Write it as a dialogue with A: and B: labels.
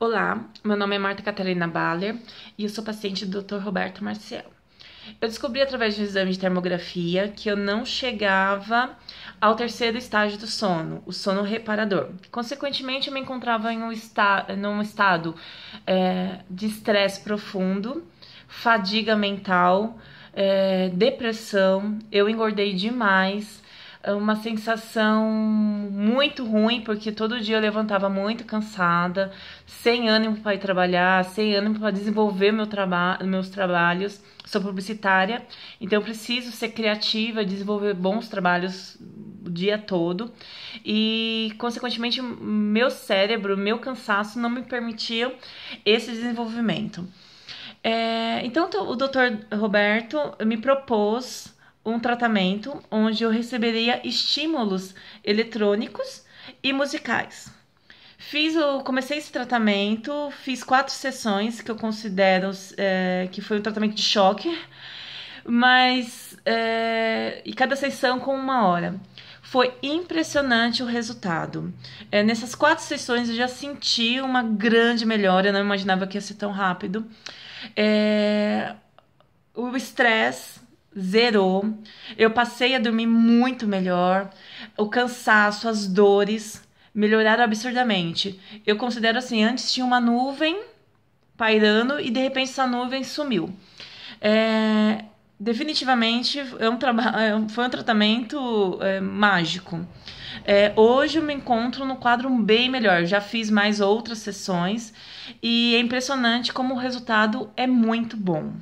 A: Olá, meu nome é Marta Catalina Baller e eu sou paciente do Dr. Roberto Marcial. Eu descobri através de um exame de termografia que eu não chegava ao terceiro estágio do sono, o sono reparador. Consequentemente, eu me encontrava em um esta num estado é, de estresse profundo, fadiga mental, é, depressão, eu engordei demais é uma sensação muito ruim, porque todo dia eu levantava muito cansada, sem ânimo para ir trabalhar, sem ânimo para desenvolver meu traba meus trabalhos. Sou publicitária, então eu preciso ser criativa, desenvolver bons trabalhos o dia todo. E, consequentemente, meu cérebro, meu cansaço não me permitiam esse desenvolvimento. É, então, o doutor Roberto me propôs um tratamento onde eu receberia estímulos eletrônicos e musicais. Fiz o, comecei esse tratamento, fiz quatro sessões que eu considero é, que foi um tratamento de choque, mas é, e cada sessão com uma hora. Foi impressionante o resultado. É, nessas quatro sessões eu já senti uma grande melhora, eu não imaginava que ia ser tão rápido. É, o estresse zerou. Eu passei a dormir muito melhor. O cansaço, as dores melhoraram absurdamente. Eu considero assim: antes tinha uma nuvem pairando e de repente essa nuvem sumiu. É, definitivamente é um é foi um tratamento é, mágico. É, hoje eu me encontro no quadro bem melhor. Já fiz mais outras sessões e é impressionante como o resultado é muito bom.